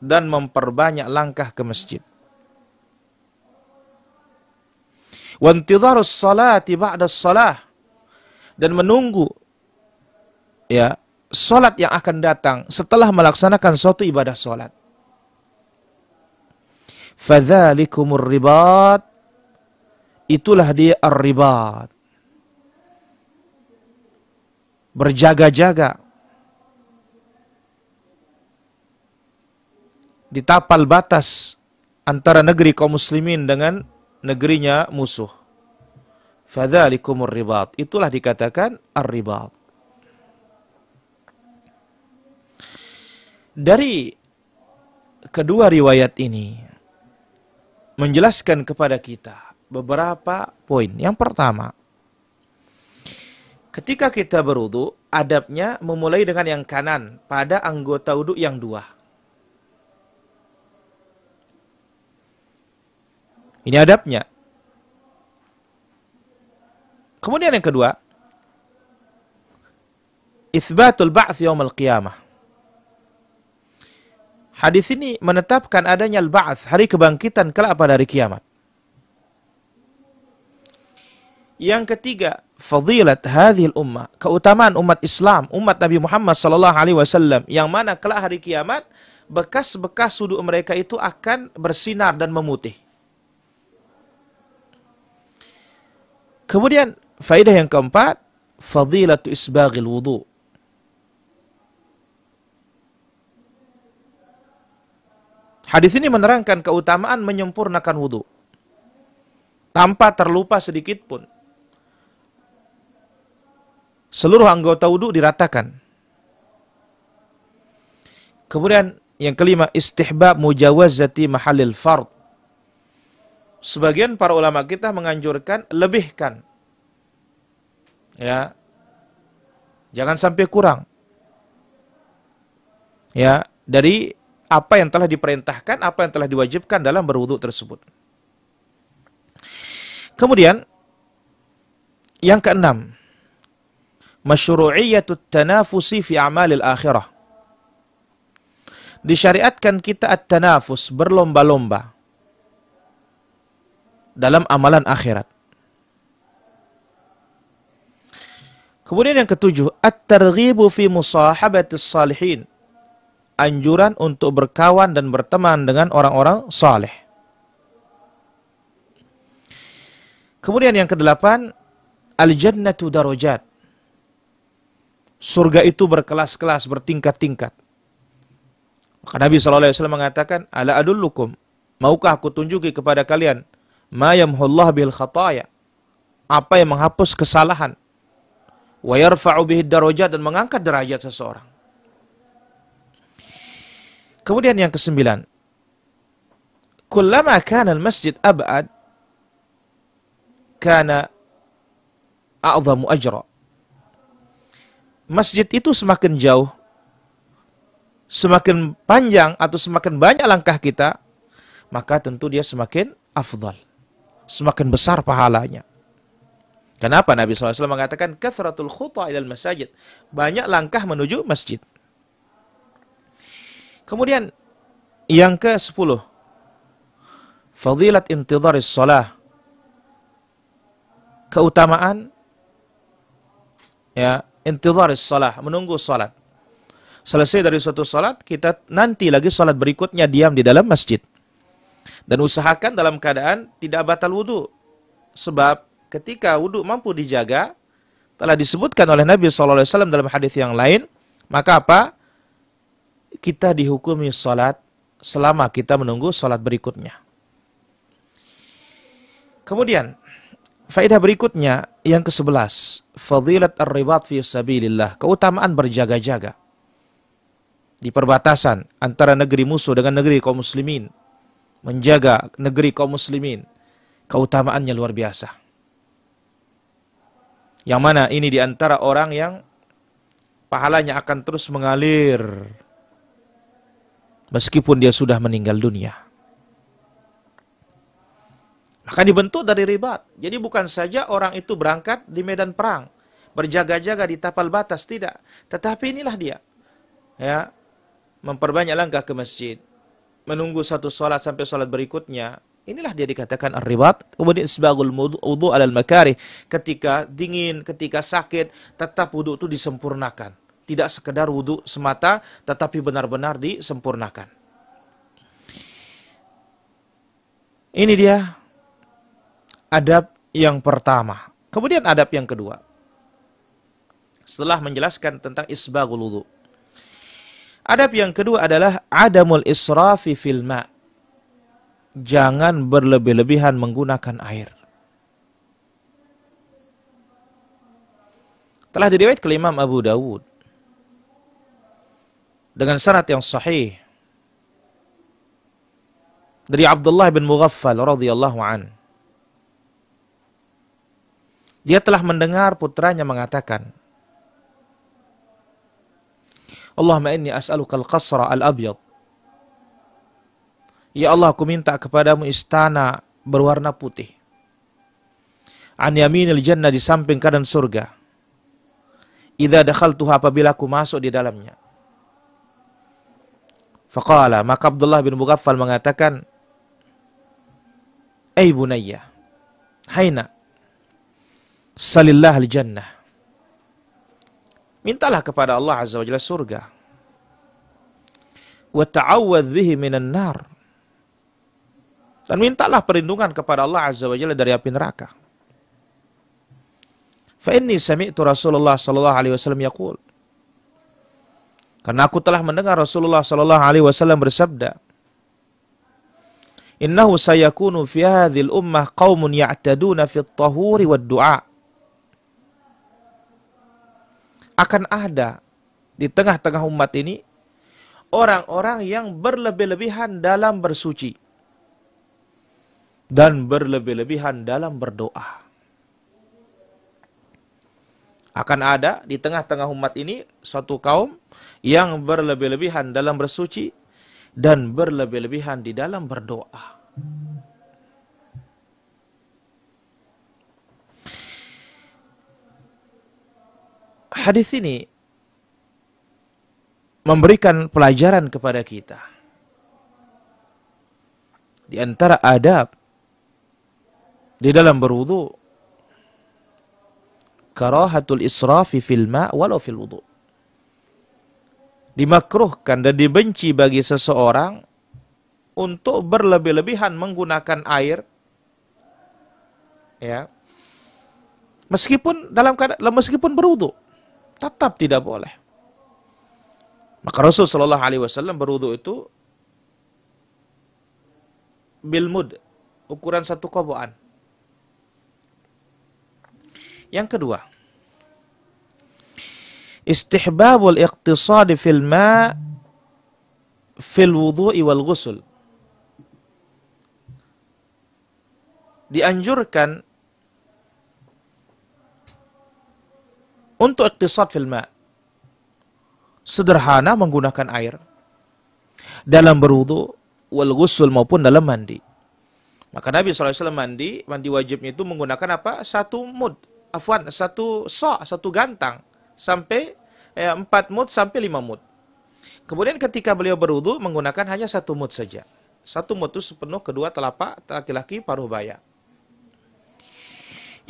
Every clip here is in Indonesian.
dan memperbanyak langkah ke masjid. Wantidharus salati ba'da salah dan menunggu ya salat yang akan datang setelah melaksanakan suatu ibadah salat. Fadzalikumur ribat itulah dia ar-ribat. Berjaga-jaga ditapal batas antara negeri kaum muslimin dengan negerinya musuh. Fadzalikumur ribat. Itulah dikatakan ar-ribat. Dari kedua riwayat ini menjelaskan kepada kita beberapa poin. Yang pertama, ketika kita berwudu, adabnya memulai dengan yang kanan pada anggota wudu yang dua. Ini adabnya. Kemudian yang kedua, isbatul ba'ts yaumil qiyamah. Hadis ini menetapkan adanya al-ba'ts, hari kebangkitan kelak pada hari kiamat. Yang ketiga, fadilat hadhil ummah, keutamaan umat Islam, umat Nabi Muhammad sallallahu alaihi wasallam yang mana kelak hari kiamat bekas-bekas sudut mereka itu akan bersinar dan memutih. Kemudian faidah yang keempat, fadilatu isbaghil wudu. Hadis ini menerangkan keutamaan menyempurnakan wudhu. Tanpa terlupa sedikit pun. Seluruh anggota wudhu diratakan. Kemudian yang kelima, istihbab mujawazati mahalil fard sebagian para ulama kita menganjurkan lebihkan. Ya. Jangan sampai kurang. Ya, dari apa yang telah diperintahkan, apa yang telah diwajibkan dalam berwudu tersebut. Kemudian yang keenam, masyru'iyatut tanafusi fi amalil akhirah. Disyariatkan kita at-tanafus, berlomba-lomba dalam amalan akhirat. Kemudian yang ketujuh, at-targhibu fi musahabatis salihin. Anjuran untuk berkawan dan berteman dengan orang-orang saleh. Kemudian yang kedelapan, al-jannatu darajat. Surga itu berkelas-kelas, bertingkat-tingkat. Maka Nabi SAW mengatakan, Ala adullukum, maukah aku tunjuki kepada kalian ma yamhullah bil khataya. Apa yang menghapus kesalahan. Wa yarfa'u bihi darajat dan mengangkat derajat seseorang. Kemudian yang kesembilan. Kullama kana al-masjid ab'ad kana a'zamu ajra. Masjid itu semakin jauh, semakin panjang atau semakin banyak langkah kita, maka tentu dia semakin afdal semakin besar pahalanya. Kenapa Nabi SAW mengatakan kathratul khutwa ilal masjid Banyak langkah menuju masjid. Kemudian yang ke-10. Fadilat intidaris salah. Keutamaan ya intidaris salah, menunggu salat. Selesai dari suatu salat, kita nanti lagi salat berikutnya diam di dalam masjid. Dan usahakan dalam keadaan tidak batal wudhu. Sebab ketika wudhu mampu dijaga, telah disebutkan oleh Nabi SAW dalam hadis yang lain, maka apa? Kita dihukumi sholat selama kita menunggu sholat berikutnya. Kemudian, faedah berikutnya yang ke-11, fadilat ar-ribat fi sabilillah, keutamaan berjaga-jaga. Di perbatasan antara negeri musuh dengan negeri kaum muslimin menjaga negeri kaum muslimin, keutamaannya luar biasa. Yang mana ini diantara orang yang pahalanya akan terus mengalir meskipun dia sudah meninggal dunia. Akan dibentuk dari ribat. Jadi bukan saja orang itu berangkat di medan perang, berjaga-jaga di tapal batas tidak, tetapi inilah dia. Ya, memperbanyak langkah ke masjid, menunggu satu sholat sampai sholat berikutnya, inilah dia dikatakan arribat kemudian isbagul wudu alal makarih ketika dingin ketika sakit tetap wudu itu disempurnakan tidak sekedar wudu semata tetapi benar-benar disempurnakan ini dia adab yang pertama kemudian adab yang kedua setelah menjelaskan tentang isbagul wudu Adab yang kedua adalah adamul israfi fil Jangan berlebih-lebihan menggunakan air. Telah diriwayat kelima Abu Dawud dengan syarat yang sahih dari Abdullah bin Mughaffal radhiyallahu an. Dia telah mendengar putranya mengatakan, Allahumma inni as'aluka al-qasra al-abyad. Ya Allah, aku minta kepadamu istana berwarna putih. An yaminil jannah di samping kanan surga. Idza dakhaltuha apabila aku masuk di dalamnya. Faqala, maka Abdullah bin Mughaffal mengatakan, "Ai bunayya, haina salillah al-jannah." Mintalah kepada Allah Azza wa Jalla surga. Wa ta'awwadh bihi minan nar. Dan mintalah perlindungan kepada Allah Azza wa Jalla dari api neraka. Fa inni sami'tu Rasulullah sallallahu alaihi wasallam yaqul. Karena aku telah mendengar Rasulullah sallallahu alaihi wasallam bersabda, "Innahu sayakunu fi hadhil ummah qaumun ya'taduna at tahuri wad du'a." akan ada di tengah-tengah umat ini orang-orang yang berlebih-lebihan dalam bersuci dan berlebih-lebihan dalam berdoa. Akan ada di tengah-tengah umat ini suatu kaum yang berlebih-lebihan dalam bersuci dan berlebih-lebihan di dalam berdoa. hadis ini memberikan pelajaran kepada kita. Di antara adab di dalam berwudu karahatul israfi fil ma' walau fil wudu. Dimakruhkan dan dibenci bagi seseorang untuk berlebih-lebihan menggunakan air ya meskipun dalam keadaan meskipun berwudu tetap tidak boleh. Maka Rasul Shallallahu Alaihi Wasallam berwudhu itu bilmud ukuran satu koboan. Yang kedua, istihbabul iqtisadi fil ma fil wudu'i wal ghusl. Dianjurkan untuk iktisad filma Sederhana menggunakan air. Dalam berwudu wal ghusl maupun dalam mandi. Maka Nabi SAW mandi, mandi wajibnya itu menggunakan apa? Satu mud, afwan, satu sok, satu gantang. Sampai eh, empat mud sampai lima mud. Kemudian ketika beliau berwudu menggunakan hanya satu mud saja. Satu mud itu sepenuh kedua telapak laki-laki paruh baya.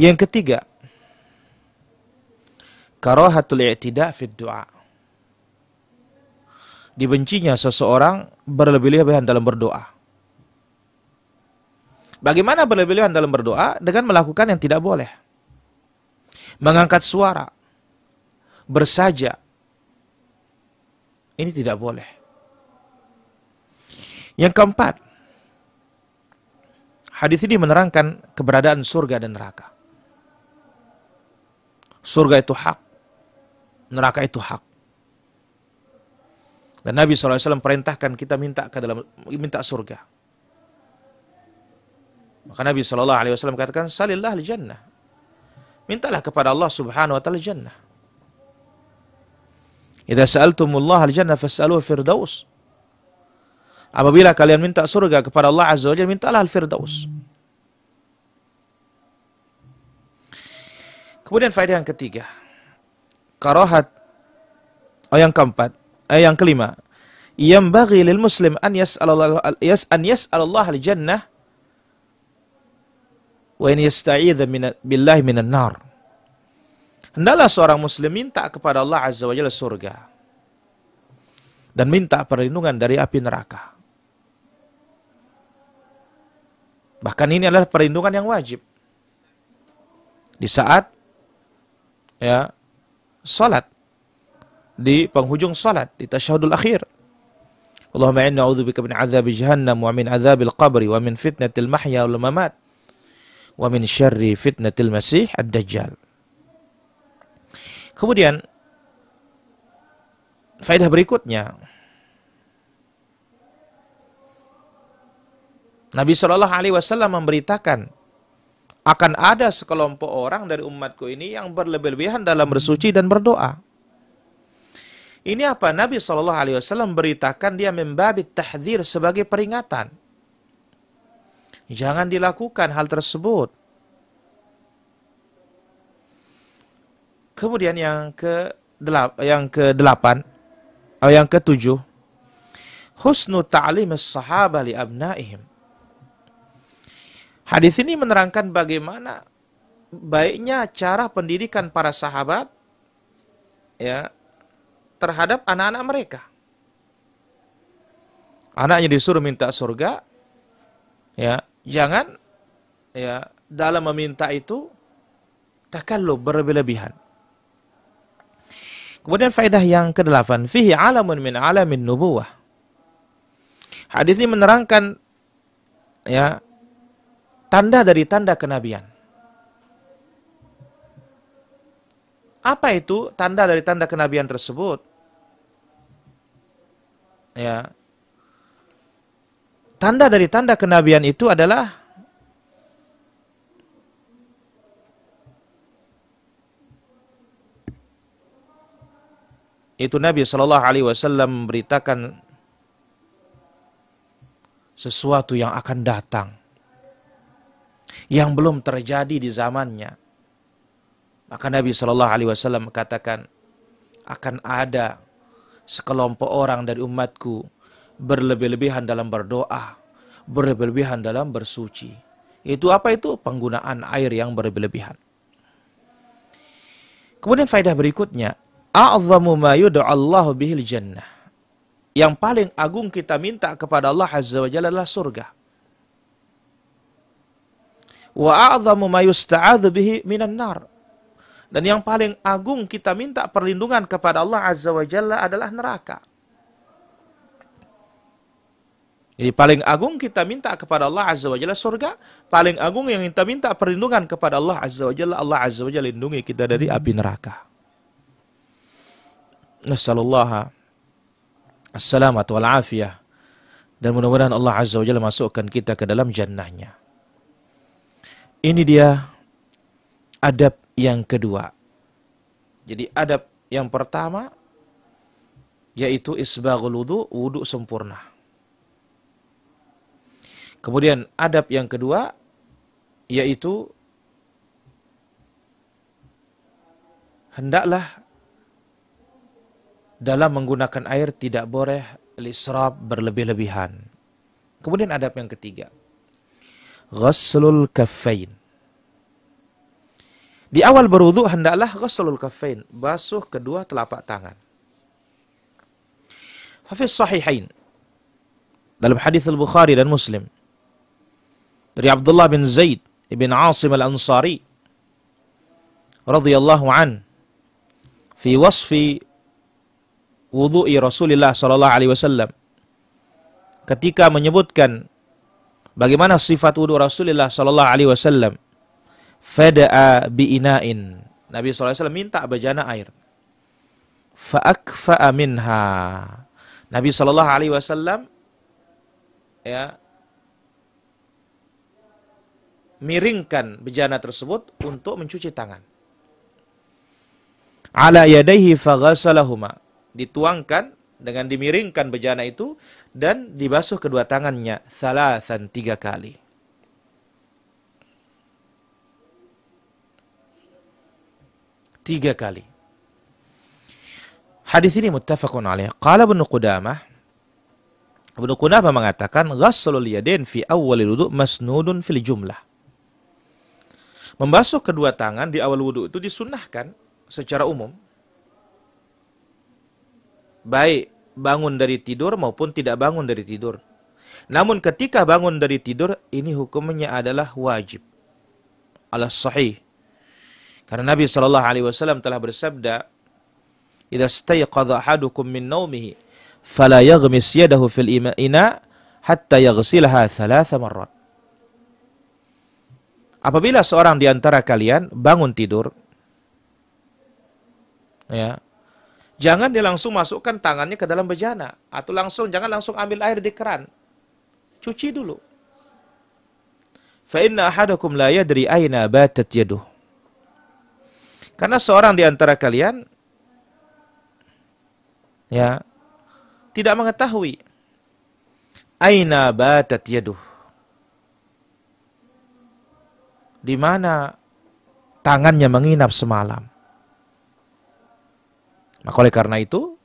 Yang ketiga, Karohatul i'tida fit doa. Dibencinya seseorang berlebih-lebihan dalam berdoa. Bagaimana berlebih-lebihan dalam berdoa? Dengan melakukan yang tidak boleh. Mengangkat suara. Bersaja. Ini tidak boleh. Yang keempat. Hadis ini menerangkan keberadaan surga dan neraka. Surga itu hak neraka itu hak. Dan Nabi SAW perintahkan kita minta ke dalam minta surga. Maka Nabi SAW katakan, Salillah li jannah. Mintalah kepada Allah Subhanahu wa taala jannah. Idza sa'altumullah al-jannah fas'aluhu firdaus. Apabila kalian minta surga kepada Allah Azza wa Jalla, mintalah al-firdaus. Kemudian faedah yang ketiga, karohat. Oh yang keempat, eh, yang kelima. Yang bagi lil muslim an yas'alallah yas an alallah al jannah wa in yasta'idha min billahi minan nar. hendalah seorang muslim minta kepada Allah Azza wa Jalla surga dan minta perlindungan dari api neraka. Bahkan ini adalah perlindungan yang wajib. Di saat ya salat di penghujung salat di tasyahudul akhir Allahumma inna a'udzubika min adzab jahannam wa min adzabil qabri wa min fitnatil mahya wal mamat wa min syarri fitnatil masih ad-dajjal Kemudian faedah berikutnya Nabi Shallallahu alaihi wasallam memberitakan akan ada sekelompok orang dari umatku ini yang berlebih-lebihan dalam bersuci dan berdoa. Ini apa Nabi Shallallahu Alaihi Wasallam beritakan dia membabit tahdir sebagai peringatan. Jangan dilakukan hal tersebut. Kemudian yang ke delap, yang ke delapan, oh, yang ke tujuh, husnu ta'lim sahabah li abnaihim Hadis ini menerangkan bagaimana baiknya cara pendidikan para sahabat ya terhadap anak-anak mereka. Anaknya disuruh minta surga, ya jangan ya dalam meminta itu takkan lo berlebihan. Kemudian faedah yang ke kedelapan, fihi alamun min alamin nubuwah. Hadis ini menerangkan ya Tanda dari tanda kenabian. Apa itu tanda dari tanda kenabian tersebut? Ya. Tanda dari tanda kenabian itu adalah itu Nabi Shallallahu Alaihi Wasallam memberitakan sesuatu yang akan datang yang belum terjadi di zamannya. Maka Nabi Shallallahu Alaihi Wasallam katakan akan ada sekelompok orang dari umatku berlebih-lebihan dalam berdoa, berlebih-lebihan dalam bersuci. Itu apa itu? Penggunaan air yang berlebih-lebihan. Kemudian faedah berikutnya, a'zamu ma Allah bihil jannah. Yang paling agung kita minta kepada Allah Azza wa Jalla adalah surga wa a'dhamu ma yusta'adzu bihi minan nar. Dan yang paling agung kita minta perlindungan kepada Allah Azza wa Jalla adalah neraka. Jadi paling agung kita minta kepada Allah Azza wa Jalla surga, paling agung yang kita minta perlindungan kepada Allah Azza wa Jalla, Allah Azza wa Jalla lindungi kita dari api neraka. Nasallallahu as-salamat wal afiyah. Dan mudah-mudahan Allah Azza wa Jalla masukkan kita ke dalam jannahnya. Ini dia adab yang kedua. Jadi adab yang pertama yaitu isbaghul wudu, wudu sempurna. Kemudian adab yang kedua yaitu hendaklah dalam menggunakan air tidak boleh lisrab berlebih-lebihan. Kemudian adab yang ketiga, Ghasslul kaffain. Di awal berwudu hendaklah ghasslul kaffain, basuh kedua telapak tangan. Hafiz sahihain. Dalam hadis Al-Bukhari dan Muslim. Dari Abdullah bin Zaid bin Asim Al-Ansari radhiyallahu an fi wasfi wudu'i Rasulullah sallallahu alaihi wasallam ketika menyebutkan Bagaimana sifat wudhu Rasulullah Shallallahu Alaihi Wasallam? Fada'a bi'ina'in. Nabi SAW minta bejana air. Fa'akfa'a minha. Nabi Shallallahu Alaihi Wasallam ya, miringkan bejana tersebut untuk mencuci tangan. Ala yadaihi faghasalahuma. Dituangkan dengan dimiringkan bejana itu dan dibasuh kedua tangannya salasan tiga kali. Tiga kali. Hadis ini muttafaqun alaih. Qala Ibnu Qudamah Ibnu Qudamah mengatakan ghassalul yadain fi awwal wudu masnudun fil jumlah. Membasuh kedua tangan di awal wudhu itu disunnahkan secara umum baik bangun dari tidur maupun tidak bangun dari tidur. Namun ketika bangun dari tidur, ini hukumnya adalah wajib. Allah sahih. Karena Nabi Shallallahu Alaihi Wasallam telah bersabda, "Idza stayqadha ahadukum min naumihi, fala yaghmis yadahu fil ina hatta yaghsilaha thalatha marrat." Apabila seorang di antara kalian bangun tidur, ya, Jangan dia langsung masukkan tangannya ke dalam bejana. Atau langsung, jangan langsung ambil air di keran. Cuci dulu. Fa'inna ahadakum la dari aina batat yaduh. Karena seorang di antara kalian ya tidak mengetahui aina batat yaduh. Di mana tangannya menginap semalam. Maka oleh karena itu,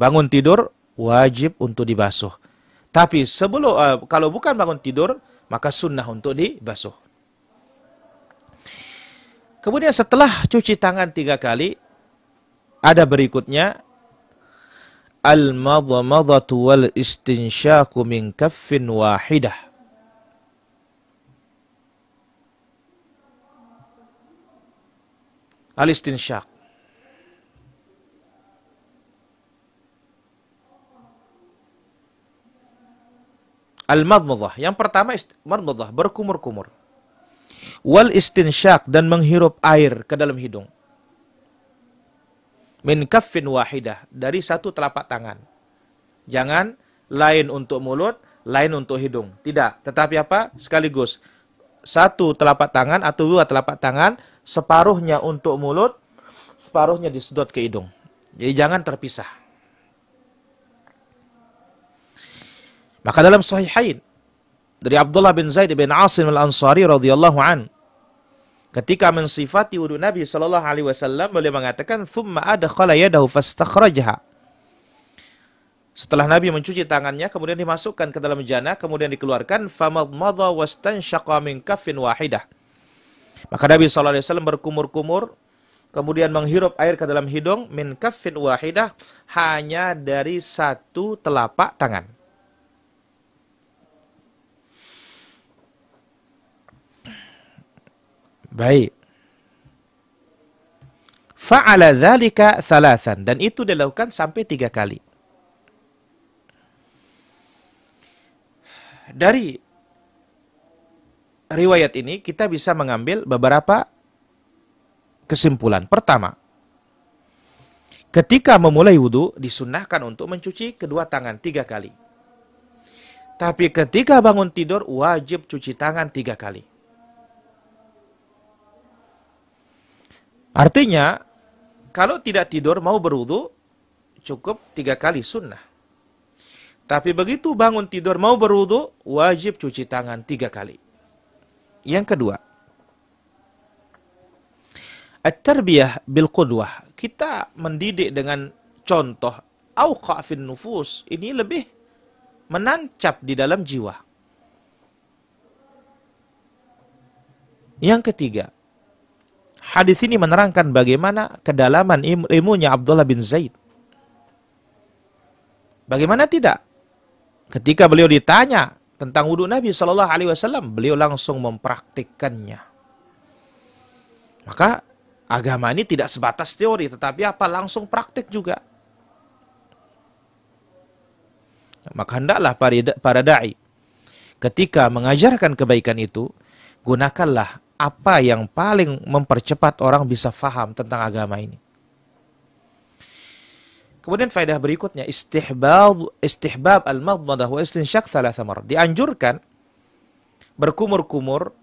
bangun tidur wajib untuk dibasuh. Tapi sebelum uh, kalau bukan bangun tidur, maka sunnah untuk dibasuh. Kemudian setelah cuci tangan tiga kali, ada berikutnya al-madmadatu wal istinsyaku min kaffin wahidah. Al-istinsyak Al-madmadah. Yang pertama madmadah, berkumur-kumur. Wal istinsyak dan menghirup air ke dalam hidung. Min kafin wahidah, dari satu telapak tangan. Jangan lain untuk mulut, lain untuk hidung. Tidak, tetapi apa? Sekaligus satu telapak tangan atau dua telapak tangan, separuhnya untuk mulut, separuhnya disedot ke hidung. Jadi jangan terpisah. Maka dalam Sahihain dari Abdullah bin Zaid bin Asim al-Ansari radhiyallahu an ketika mensifati wudu Nabi sallallahu alaihi wasallam beliau mengatakan thumma adkhala yadahu fastakhrajha setelah Nabi mencuci tangannya kemudian dimasukkan ke dalam jana kemudian dikeluarkan famadmadha min kaffin wahidah maka Nabi sallallahu alaihi wasallam berkumur-kumur kemudian menghirup air ke dalam hidung min kaffin wahidah hanya dari satu telapak tangan Baik. Fa'ala dzalika salasan dan itu dilakukan sampai tiga kali. Dari riwayat ini kita bisa mengambil beberapa kesimpulan. Pertama, ketika memulai wudhu disunahkan untuk mencuci kedua tangan tiga kali. Tapi ketika bangun tidur wajib cuci tangan tiga kali. Artinya, kalau tidak tidur mau berwudu, cukup tiga kali sunnah. Tapi begitu bangun tidur mau berwudu, wajib cuci tangan tiga kali. Yang kedua, at-tarbiyah bil qudwah. Kita mendidik dengan contoh auqafin nufus. Ini lebih menancap di dalam jiwa. Yang ketiga, Hadis ini menerangkan bagaimana kedalaman ilmunya Abdullah bin Zaid. Bagaimana tidak? Ketika beliau ditanya tentang wudhu Nabi Shallallahu Alaihi Wasallam, beliau langsung mempraktikkannya. Maka agama ini tidak sebatas teori, tetapi apa langsung praktik juga. Maka hendaklah para, para dai ketika mengajarkan kebaikan itu, gunakanlah apa yang paling mempercepat orang bisa faham tentang agama ini. Kemudian faedah berikutnya istihbab istihbab al-madmadah wa istinsyak thalatha Dianjurkan berkumur-kumur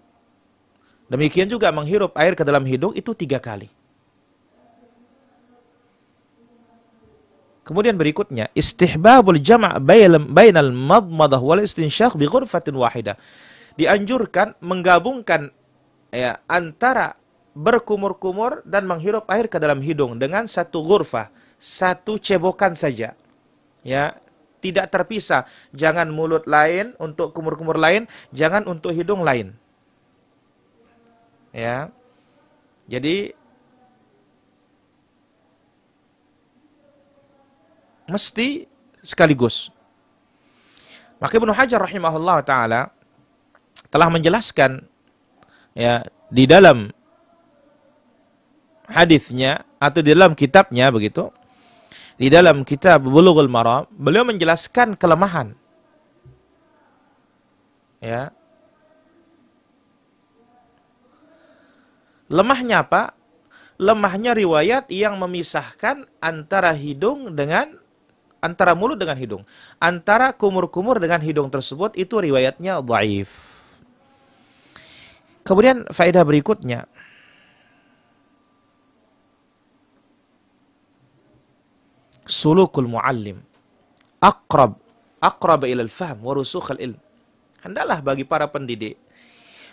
demikian juga menghirup air ke dalam hidung itu tiga kali. Kemudian berikutnya istihbabul jama' bainal madmadah wal istinsyak bi ghurfatin wahida. Dianjurkan menggabungkan ya antara berkumur-kumur dan menghirup air ke dalam hidung dengan satu gurfa satu cebokan saja. Ya, tidak terpisah. Jangan mulut lain untuk kumur-kumur lain, jangan untuk hidung lain. Ya. Jadi mesti sekaligus. Maka Ibnu Hajar rahimahullah taala telah menjelaskan ya di dalam hadisnya atau di dalam kitabnya begitu di dalam kitab Bulughul Maram beliau menjelaskan kelemahan ya lemahnya apa lemahnya riwayat yang memisahkan antara hidung dengan antara mulut dengan hidung antara kumur-kumur dengan hidung tersebut itu riwayatnya dhaif Kemudian faedah berikutnya. Sulukul muallim akrab akrab ilal faham warusukhal ilm. bagi para pendidik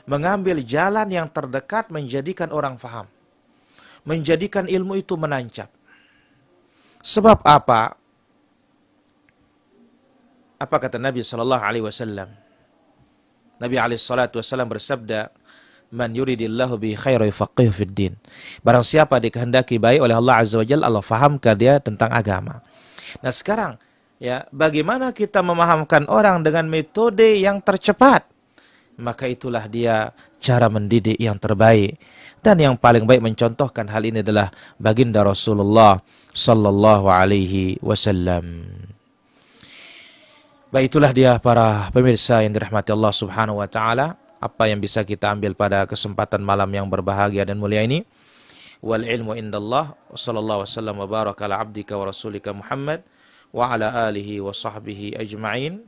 mengambil jalan yang terdekat menjadikan orang faham. Menjadikan ilmu itu menancap. Sebab apa? Apa kata Nabi saw? alaihi wasallam? Nabi alaihi bersabda, man yuridillahu bi khairi faqih fid din. Barang siapa dikehendaki baik oleh Allah Azza wa Jalla, Allah fahamkan dia tentang agama. Nah, sekarang ya, bagaimana kita memahamkan orang dengan metode yang tercepat? Maka itulah dia cara mendidik yang terbaik. Dan yang paling baik mencontohkan hal ini adalah baginda Rasulullah sallallahu alaihi wasallam. Baik itulah dia para pemirsa yang dirahmati Allah Subhanahu wa taala apa yang bisa kita ambil pada kesempatan malam yang berbahagia dan mulia ini. Wal ilmu indallah sallallahu wasallam wa baraka ala abdika wa rasulika Muhammad wa ala alihi wa sahbihi ajma'in.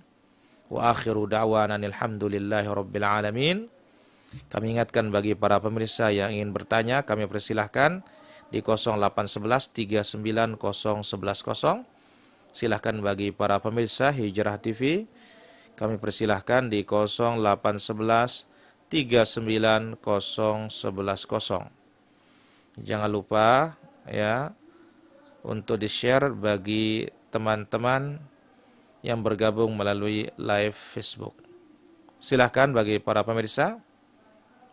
Wa akhiru da'wanan alhamdulillahi rabbil alamin. Kami ingatkan bagi para pemirsa yang ingin bertanya, kami persilahkan di 0811 390 Silahkan bagi para pemirsa Hijrah TV kami persilahkan di 0811 Jangan lupa ya untuk di-share bagi teman-teman yang bergabung melalui live Facebook. Silahkan bagi para pemirsa.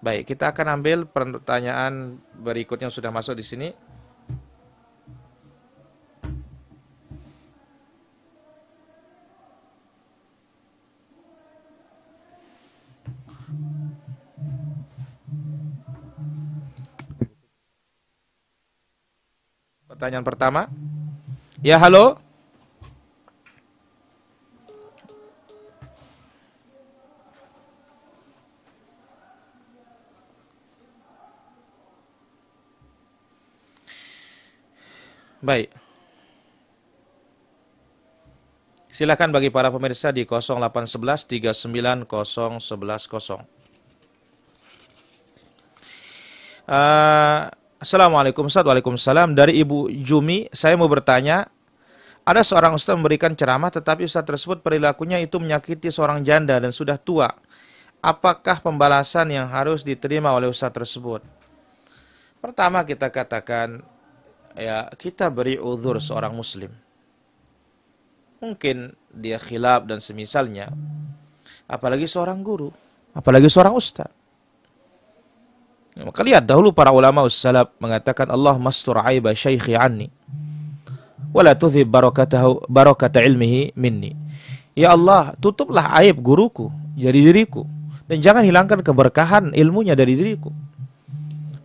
Baik, kita akan ambil pertanyaan berikutnya yang sudah masuk di sini. pertanyaan pertama. Ya, halo. Baik. Silakan bagi para pemirsa di 0811 390110. Uh, Assalamualaikum Ustaz, Waalaikumsalam. Dari Ibu Jumi, saya mau bertanya, ada seorang Ustaz memberikan ceramah tetapi Ustaz tersebut perilakunya itu menyakiti seorang janda dan sudah tua. Apakah pembalasan yang harus diterima oleh Ustaz tersebut? Pertama kita katakan, ya kita beri uzur seorang muslim. Mungkin dia khilaf dan semisalnya. Apalagi seorang guru, apalagi seorang ustaz maka lihat dahulu para ulama ussalaf mengatakan Allah mastur aiba syaikhi anni wala tuzib barakatahu barakata ilmihi minni. Ya Allah, tutuplah aib guruku dari diriku dan jangan hilangkan keberkahan ilmunya dari diriku.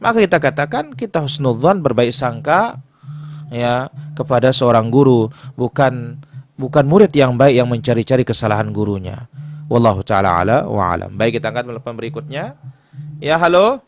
Maka kita katakan kita husnudzan berbaik sangka ya kepada seorang guru bukan bukan murid yang baik yang mencari-cari kesalahan gurunya. Wallahu taala ala wa alam. Baik kita angkat telepon berikutnya. Ya halo.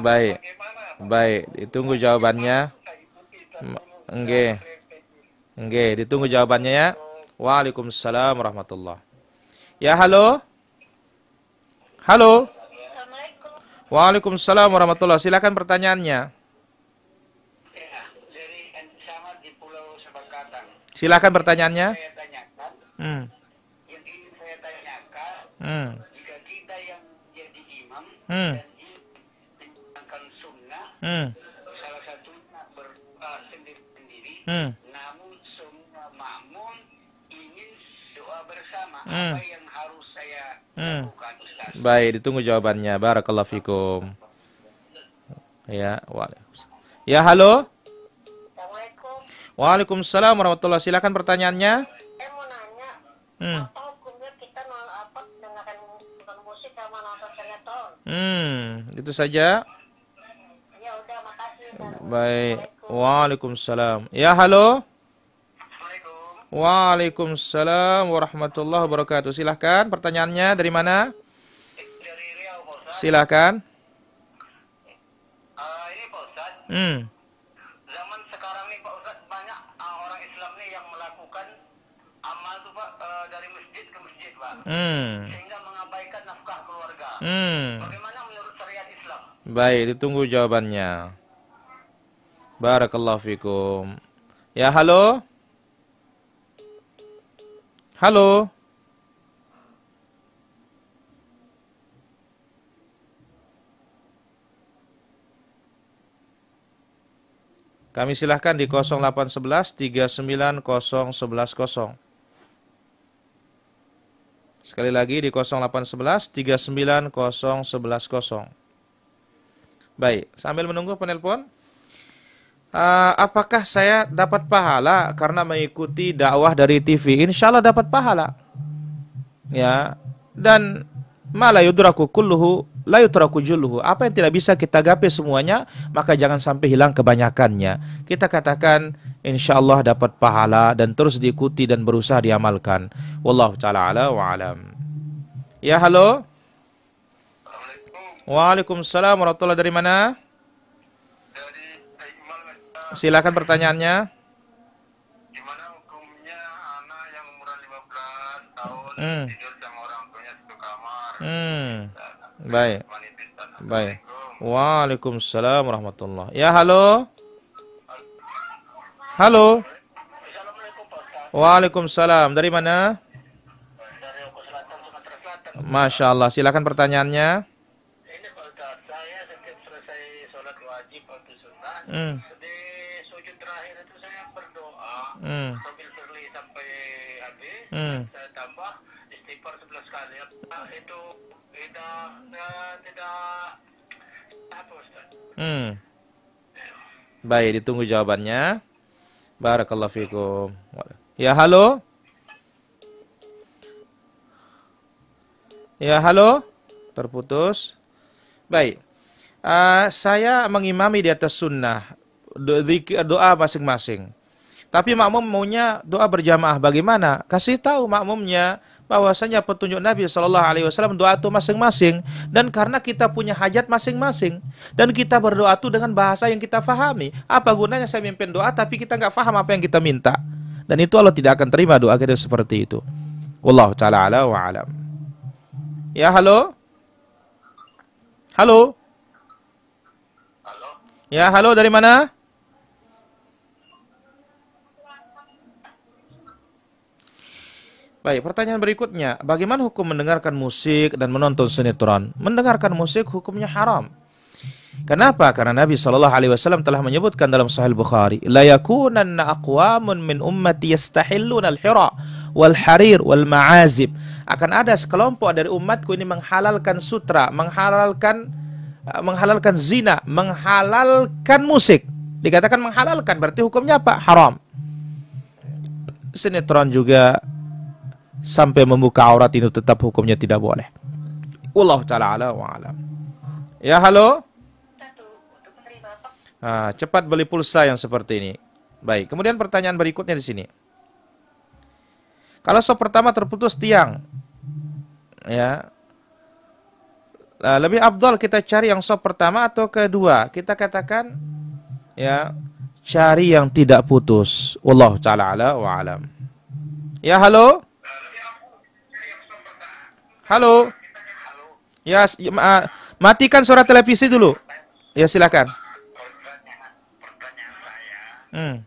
Baik. Baik, ditunggu jawabannya. Nggih. Nggih, ditunggu jawabannya ya. Waalaikumsalam warahmatullah. Ya, halo. Halo. Waalaikumsalam warahmatullah. Silakan pertanyaannya. Silakan pertanyaannya. Hmm. hmm. jika kita yang jadi imam hmm. Hmm. Salah satunya hmm. hmm. hmm. Baik, ditunggu jawabannya. Barakallahu fikum. Ya, waalaikumsalam. Ya, halo. Assalamualaikum. Waalaikumsalam warahmatullahi Silakan pertanyaannya. Saya mau nanya. Hmm. Hmm, itu saja. Baik. Waalaikumsalam. Ya, halo. Waalaikumsalam warahmatullahi wabarakatuh. Silahkan pertanyaannya dari mana? Dari Silahkan. Eh, hmm. Zaman Hmm. Sehingga mengabaikan nafkah keluarga. Hmm. Bagaimana menurut syariat Islam? Baik, ditunggu jawabannya. Barakallahu fikum. Ya, halo? Halo? Kami silahkan di 0811 390110. Sekali lagi di 0811 390110. Baik, sambil menunggu penelpon, uh, apakah saya dapat pahala karena mengikuti dakwah dari TV? Insya Allah dapat pahala. Ya, dan malayudraku kulluhu la Apa yang tidak bisa kita gapai semuanya, maka jangan sampai hilang kebanyakannya. Kita katakan insya Allah dapat pahala dan terus diikuti dan berusaha diamalkan. Wallahu taala ala wa alam. Ya halo. Waalaikumsalam warahmatullahi dari mana? Silakan pertanyaannya. Gimana hukumnya anak yang umuran 15 tahun hmm. tidur sama orang tuanya satu kamar? Hmm. Baik. Baik. Waalaikumsalam warahmatullah. Ya, halo. Halo. Waalaikumsalam. Dari mana? Dari Masya Allah. Silakan pertanyaannya. Ini Pak Ustaz, saya setiap selesai sholat wajib atau sunnah, hmm hmm. hmm. baik ditunggu jawabannya Barakallahu fikum ya halo ya halo terputus baik uh, saya mengimami di atas sunnah doa masing-masing tapi makmum maunya doa berjamaah bagaimana? Kasih tahu makmumnya bahwasanya petunjuk Nabi Shallallahu Alaihi Wasallam doa itu masing-masing dan karena kita punya hajat masing-masing dan kita berdoa itu dengan bahasa yang kita fahami. Apa gunanya saya mimpin doa tapi kita nggak faham apa yang kita minta? Dan itu Allah tidak akan terima doa kita seperti itu. Wallahu taala ala wa alam. Ya, halo? Halo? Halo? Ya, halo dari mana? Baik, pertanyaan berikutnya, bagaimana hukum mendengarkan musik dan menonton sinetron? Mendengarkan musik hukumnya haram. Kenapa? Karena Nabi Shallallahu Alaihi Wasallam telah menyebutkan dalam Sahih Bukhari, لا يكونن أقوام من أمتي يستحلون الحراء والحرير والمعازب. Akan ada sekelompok dari umatku ini menghalalkan sutra, menghalalkan eh, menghalalkan zina, menghalalkan musik. Dikatakan menghalalkan berarti hukumnya apa? Haram. Sinetron juga sampai membuka aurat itu tetap hukumnya tidak boleh. Allah taala ala wa alam. Ya halo. Nah, cepat beli pulsa yang seperti ini. Baik, kemudian pertanyaan berikutnya di sini. Kalau sop pertama terputus tiang, ya lebih abdul kita cari yang sop pertama atau kedua. Kita katakan ya cari yang tidak putus. Allah taala ala wa alam. Ya halo. Halo. Ya, ya matikan suara televisi dulu. Ya, silakan. Hmm.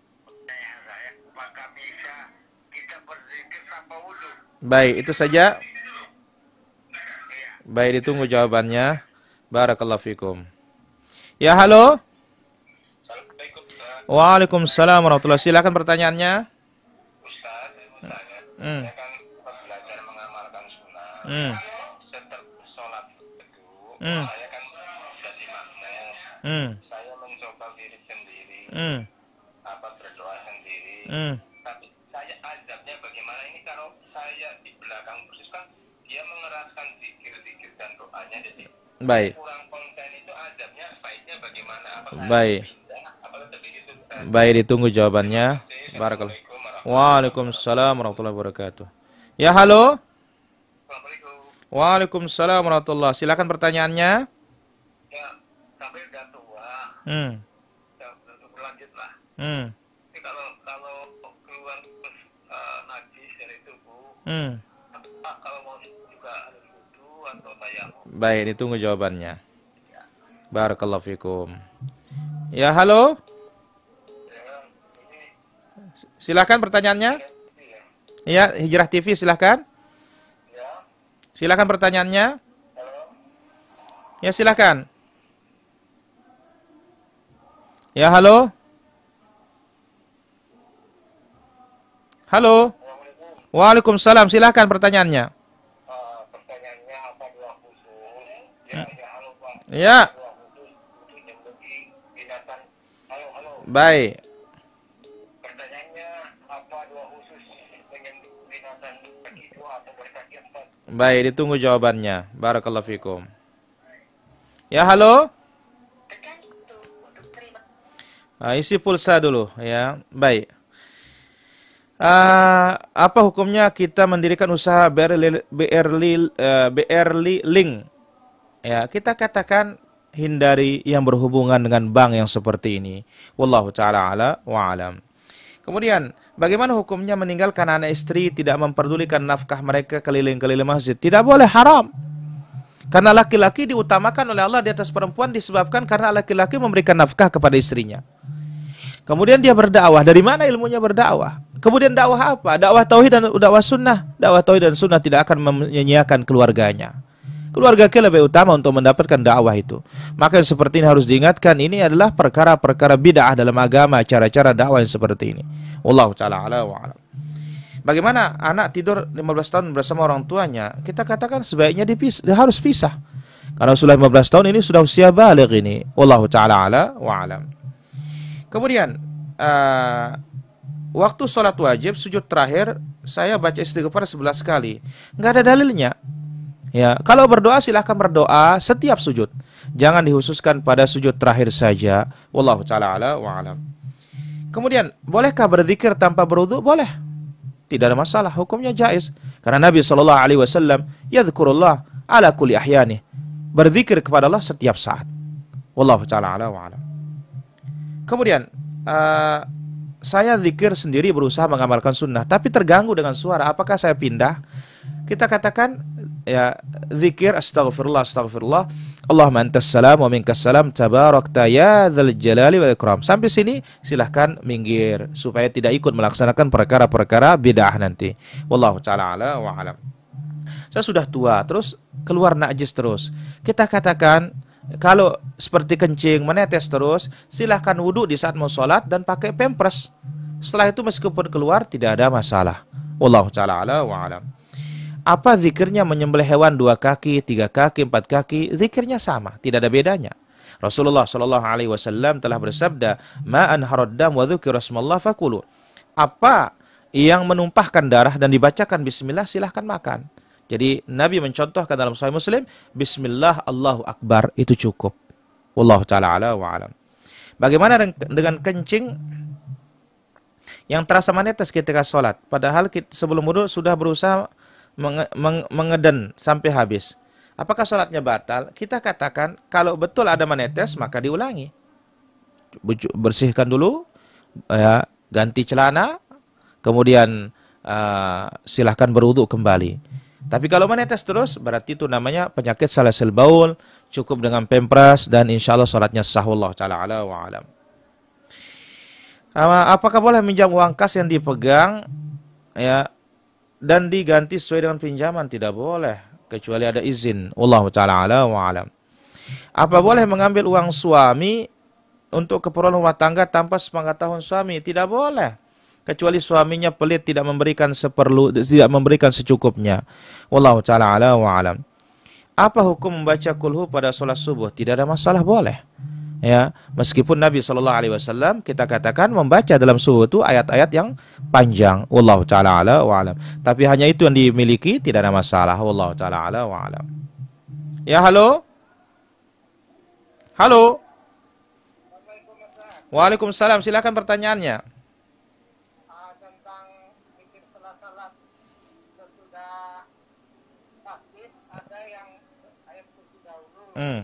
Baik, itu saja. Nah, iya. Baik, ditunggu jawabannya. Barakallahu fikum. Ya, halo. Waalaikumsalam warahmatullahi Silakan pertanyaannya. Ustaz, hmm hmm. sholat teduh hmm. saya kan jadi makmum hmm. saya mencoba diri sendiri hmm. apa berdoa sendiri hmm. tapi saya azabnya bagaimana ini kalau saya di belakang persis kan dia mengeraskan zikir-zikir dan doanya jadi baik kurang konten itu azabnya baiknya bagaimana apakah baik Baik ditunggu jawabannya. Barakallahu. Waalaikumsalam warahmatullahi wabarakatuh. Ya halo. Waalaikumsalam warahmatullahi Silakan pertanyaannya. Ya, tapi udah tua. Hmm. Ya, untuk berlanjut lah. Hmm. Ini kalau kalau keluar uh, eh, najis dari tubuh. Hmm. Apa, kalau mau juga harus wudu atau tayamum? Baik, ditunggu jawabannya. Ya. Barakallahu fikum. Ya, halo. Ya, Silakan pertanyaannya. Iya, Hijrah TV ya. ya, silakan. Silakan pertanyaannya. Ya, silakan. Ya, halo. Halo. Waalaikumsalam. Silakan pertanyaannya. ya. ya, ya. Baik. Baik, ditunggu jawabannya. Barakallahu fikum. Ya, halo? Nah, isi pulsa dulu ya. Baik. Uh, apa hukumnya kita mendirikan usaha BRL, BRL, uh, eh, BRL Link? Ya, kita katakan hindari yang berhubungan dengan bank yang seperti ini. Wallahu taala ala wa alam. Kemudian, bagaimana hukumnya meninggalkan anak istri tidak memperdulikan nafkah mereka keliling-keliling masjid? Tidak boleh, haram. Karena laki-laki diutamakan oleh Allah di atas perempuan disebabkan karena laki-laki memberikan nafkah kepada istrinya. Kemudian dia berdakwah. Dari mana ilmunya berdakwah? Kemudian dakwah apa? Dakwah tauhid dan dakwah sunnah. Dakwah tauhid dan sunnah tidak akan menyanyiakan keluarganya. Keluarga kita lebih utama untuk mendapatkan dakwah itu. Maka yang seperti ini harus diingatkan, ini adalah perkara-perkara bid'ah dalam agama, cara-cara dakwah yang seperti ini. Wallahu taala ala wa ala. Bagaimana anak tidur 15 tahun bersama orang tuanya? Kita katakan sebaiknya dipis, harus pisah. Karena sudah 15 tahun ini sudah usia balik ini. Wallahu taala ala wa alam. Kemudian uh, waktu sholat wajib sujud terakhir saya baca istighfar 11 kali. Enggak ada dalilnya. Ya, kalau berdoa silahkan berdoa setiap sujud. Jangan dihususkan pada sujud terakhir saja. Wallahu taala ala wa alam. Kemudian, bolehkah berzikir tanpa berwudu? Boleh. Tidak ada masalah, hukumnya jais Karena Nabi sallallahu alaihi wasallam yadhkurullah ala kulli ahyani. Berzikir kepada Allah setiap saat. Wallahu taala ala wa alam. Kemudian, uh, saya zikir sendiri berusaha mengamalkan sunnah, tapi terganggu dengan suara. Apakah saya pindah kita katakan ya zikir astagfirullah astagfirullah Allahumma antas salam wa minkas salam tabarakta ya dzal jalali wal ikram. Sampai sini silahkan minggir supaya tidak ikut melaksanakan perkara-perkara bid'ah nanti. Wallahu taala ala wa alam. Saya sudah tua, terus keluar najis terus. Kita katakan kalau seperti kencing menetes terus, silahkan wudhu di saat mau sholat dan pakai pempres. Setelah itu meskipun keluar tidak ada masalah. Wallahu taala ala wa alam. Apa zikirnya menyembelih hewan dua kaki, tiga kaki, empat kaki? Zikirnya sama, tidak ada bedanya. Rasulullah Shallallahu Alaihi Wasallam telah bersabda, ma'an harodam wa dzukirasmallah fakulu. Apa yang menumpahkan darah dan dibacakan Bismillah silahkan makan. Jadi Nabi mencontohkan dalam Sahih Muslim, Bismillah Allahu Akbar itu cukup. Wallahu taala ala wa alam. Bagaimana dengan kencing yang terasa menetes ketika sholat? Padahal sebelum wudhu sudah berusaha menge meng mengeden sampai habis. Apakah sholatnya batal? Kita katakan kalau betul ada menetes maka diulangi. Bersihkan dulu, ya, ganti celana, kemudian uh, silahkan berwudhu kembali. Tapi kalau menetes terus, berarti itu namanya penyakit salasil baul, cukup dengan pempras dan insya Allah sholatnya sahullah ala wa alam. Apakah boleh minjam uang kas yang dipegang ya dan diganti sesuai dengan pinjaman tidak boleh kecuali ada izin. Allah taala ala wa alam. Apa boleh mengambil uang suami untuk keperluan rumah tangga tanpa sepengetahuan suami? Tidak boleh. Kecuali suaminya pelit tidak memberikan seperlu tidak memberikan secukupnya. Wallahu taala ala wa alam. Apa hukum membaca kulhu pada sholat subuh? Tidak ada masalah, boleh ya meskipun Nabi Shallallahu Alaihi Wasallam kita katakan membaca dalam suhu itu ayat-ayat yang panjang Allah taala ala wa alam tapi hanya itu yang dimiliki tidak ada masalah Allah taala ala wa alam ya halo halo Waalaikumsalam silakan pertanyaannya Hmm.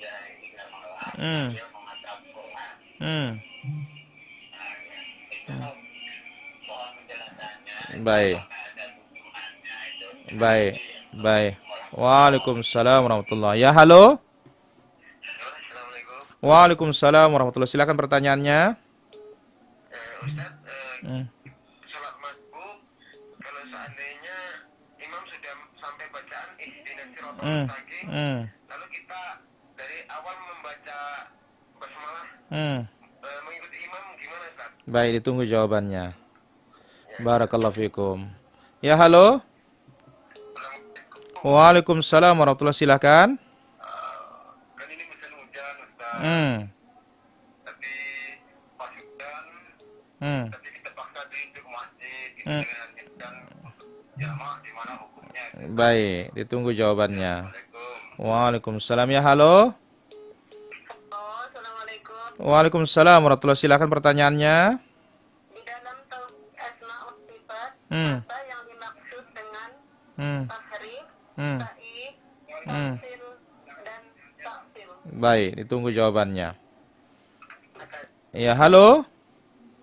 hmm. Hmm. hmm. Baik. Baik. Baik. Waalaikumsalam warahmatullahi Ya, halo. Waalaikumsalam warahmatullahi Silakan pertanyaannya. hmm. hmm. hmm baca basmalah hmm. e, mengikuti imam gimana Ustaz? Baik, ditunggu jawabannya. Ya. Barakallahu fikum. Ya, halo. Waalaikumsalam warahmatullahi silakan. Uh, kan ini musim hujan, Ustaz. Hmm. Tapi pas hujan, hmm. tapi kita paksa di masjid, gitu, hmm. Kan. Gitu. Baik, ditunggu jawabannya. Waalaikumsalam. Ya, halo. Waalaikumsalam warahmatullahi Silakan pertanyaannya. Di iya, dalam tauhid asmaul sifat, hmm. apa yang dimaksud dengan hmm. tahrif, hmm. ta'if, hmm. dan ta'fil? Baik, ditunggu jawabannya. Ya, halo.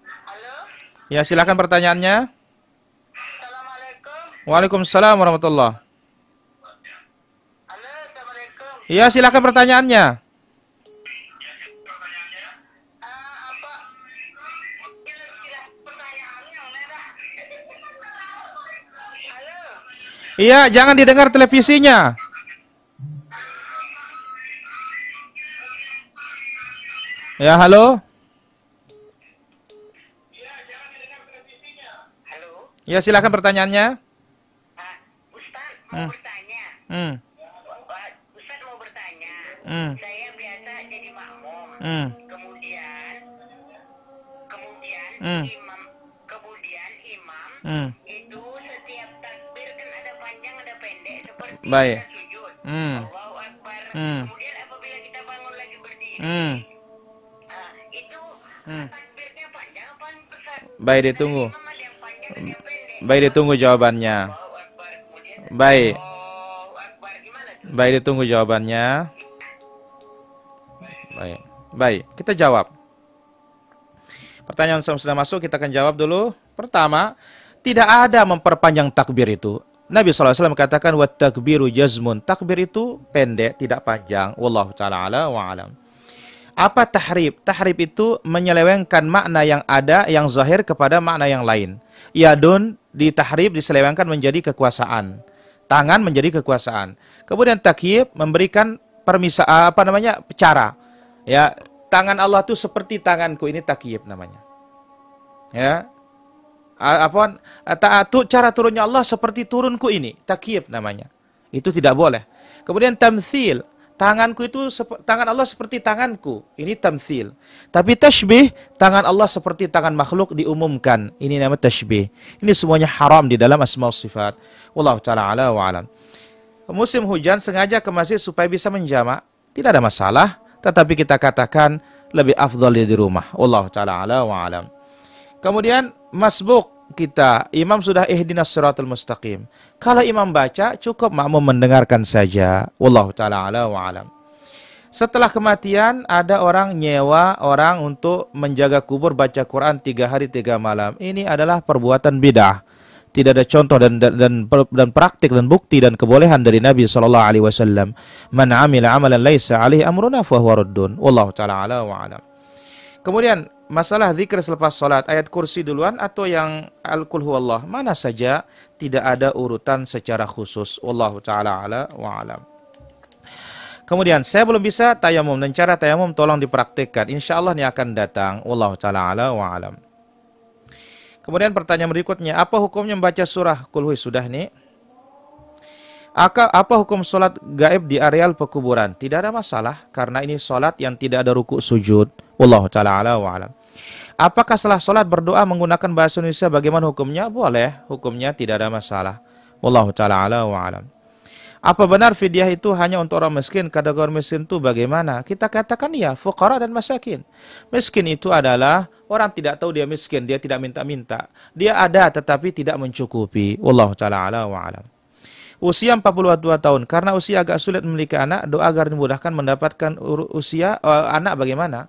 Halo. Ya, silakan pertanyaannya. Assalamualaikum. Waalaikumsalam warahmatullahi. Halo, Assalamualaikum. Ya, silakan pertanyaannya. Iya, jangan didengar televisinya. Ya, halo. Ya, halo. silakan pertanyaannya. Pak, Ustaz, mau hmm. bertanya. Hmm. Pak, Ustaz mau bertanya. Hmm. Saya biasa jadi makmum. Hmm. Kemudian, kemudian hmm. imam, kemudian imam hmm. Baik. sujud. Hmm. Allahu Akbar. Hmm. Kemudian apabila kita bangun lagi berdiri. Hmm. Uh, itu hmm. takbirnya panjang apa besar? Baik, ditunggu. Baik, ditunggu jawabannya. Baik. Baik, ditunggu jawabannya. Baik. Baik, kita jawab. Pertanyaan sudah masuk kita akan jawab dulu. Pertama, tidak ada memperpanjang takbir itu. Nabi SAW mengatakan wa takbiru jazmun. Takbir itu pendek, tidak panjang. Wallahu taala ala wa alam. Apa tahrib? Tahrib itu menyelewengkan makna yang ada yang zahir kepada makna yang lain. Yadun di tahrib diselewengkan menjadi kekuasaan. Tangan menjadi kekuasaan. Kemudian takyib memberikan permisa ah, apa namanya? cara. Ya, tangan Allah itu seperti tanganku ini takyib namanya. Ya, apa ta'atu cara turunnya Allah seperti turunku ini, takyib namanya. Itu tidak boleh. Kemudian tamthil, tanganku itu tangan Allah seperti tanganku. Ini tamthil. Tapi tashbih, tangan Allah seperti tangan makhluk diumumkan. Ini nama tashbih. Ini semuanya haram di dalam asmaul sifat. Allah taala ala wa alam. Musim hujan sengaja ke masjid supaya bisa menjamak. Tidak ada masalah, tetapi kita katakan lebih afdal di rumah. Allah taala ala wa alam. Kemudian masbuk kita, imam sudah ihdinas siratal mustaqim. Kalau imam baca, cukup makmum mendengarkan saja. Wallahu ta'ala ala wa alam. Setelah kematian, ada orang nyewa orang untuk menjaga kubur baca Quran tiga hari tiga malam. Ini adalah perbuatan bidah. Tidak ada contoh dan dan dan, dan praktik dan bukti dan kebolehan dari Nabi Shallallahu Alaihi Wasallam. Man amila amalan laisa alaihi amruna fahuwa ruddun. Wallahu taala ala wa alam. Kemudian masalah zikir selepas sholat ayat kursi duluan atau yang al kulhu Allah mana saja tidak ada urutan secara khusus Allah taala ala wa alam Kemudian saya belum bisa tayamum dan cara tayamum tolong dipraktikkan. Insya Allah ini akan datang. Allah taala ala wa alam. Kemudian pertanyaan berikutnya, apa hukumnya membaca surah kulhui sudah nih? apa hukum sholat gaib di areal pekuburan? Tidak ada masalah karena ini sholat yang tidak ada ruku sujud Wallahu taala ala wa alam. Apakah setelah sholat berdoa menggunakan bahasa Indonesia bagaimana hukumnya? Boleh, hukumnya tidak ada masalah. Wallahu ta'ala ala wa alam. Apa benar fidyah itu hanya untuk orang miskin? Kategori miskin itu bagaimana? Kita katakan ya, fukara dan masakin. Miskin itu adalah orang tidak tahu dia miskin, dia tidak minta-minta. Dia ada tetapi tidak mencukupi. Wallahu ta'ala ala wa alam. Usia 42 tahun, karena usia agak sulit memiliki anak, doa agar dimudahkan mendapatkan usia uh, anak bagaimana?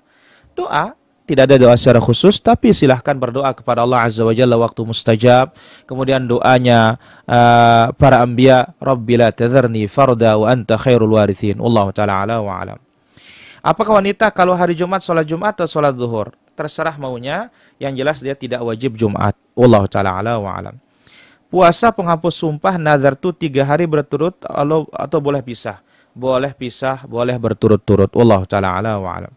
doa tidak ada doa secara khusus tapi silahkan berdoa kepada Allah azza wa jalla waktu mustajab kemudian doanya uh, para ambia rabbila tadharni farda wa anta khairul warithin wallahu taala ala wa alam apakah wanita kalau hari Jumat sholat Jumat atau sholat zuhur terserah maunya yang jelas dia tidak wajib Jumat wallahu taala ala wa alam puasa penghapus sumpah nazar tu tiga hari berturut atau boleh pisah boleh pisah boleh berturut-turut wallahu taala ala wa alam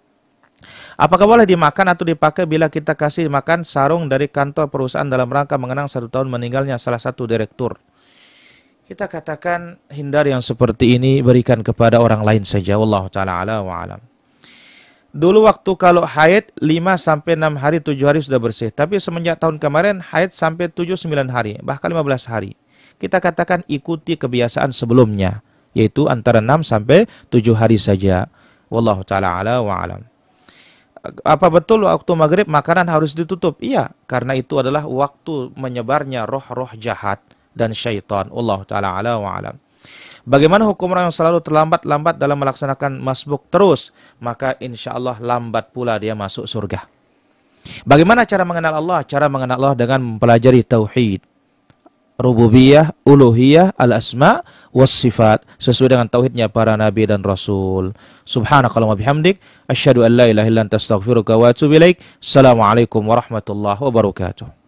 Apakah boleh dimakan atau dipakai bila kita kasih makan sarung dari kantor perusahaan dalam rangka mengenang satu tahun meninggalnya salah satu direktur? Kita katakan hindar yang seperti ini berikan kepada orang lain saja. Allah Ta'ala ala wa alam. Dulu waktu kalau haid 5 sampai 6 hari 7 hari sudah bersih. Tapi semenjak tahun kemarin haid sampai 7 9 hari, bahkan 15 hari. Kita katakan ikuti kebiasaan sebelumnya, yaitu antara 6 sampai 7 hari saja. Wallahu taala ala wa alam apa betul waktu maghrib makanan harus ditutup? Iya, karena itu adalah waktu menyebarnya roh-roh jahat dan syaitan. Allah Ta'ala ala wa alam. Bagaimana hukum orang yang selalu terlambat-lambat dalam melaksanakan masbuk terus? Maka insya Allah lambat pula dia masuk surga. Bagaimana cara mengenal Allah? Cara mengenal Allah dengan mempelajari tauhid rububiyah, uluhiyah, al-asma was sifat sesuai dengan tauhidnya para nabi dan rasul. Subhanakallahumma bihamdik asyhadu an la ilaha illa anta astaghfiruka wa atubu ilaik. Assalamualaikum warahmatullahi wabarakatuh.